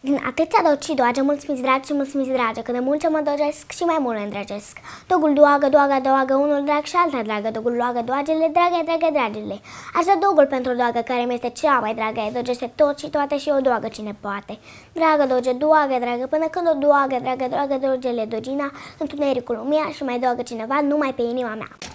Din atâția doci doage, mulțumiți dragi și mulțumiți dragi, că de multe mă dogesc și mai mult îndrăgesc. Dogul doagă, doagă, doagă, unul drag și altă dragă, dogul doagă, doagele, dragă, dragă, dragile. Aș da dogul pentru doagă, care mi este cea mai dragă, e dogește tot și toate și o doagă cine poate. Dragă doge, doagă, dragă, până când o doagă, dragă, dragă, dogele, dogina, întunericul lumea și mai doagă cineva numai pe inima mea.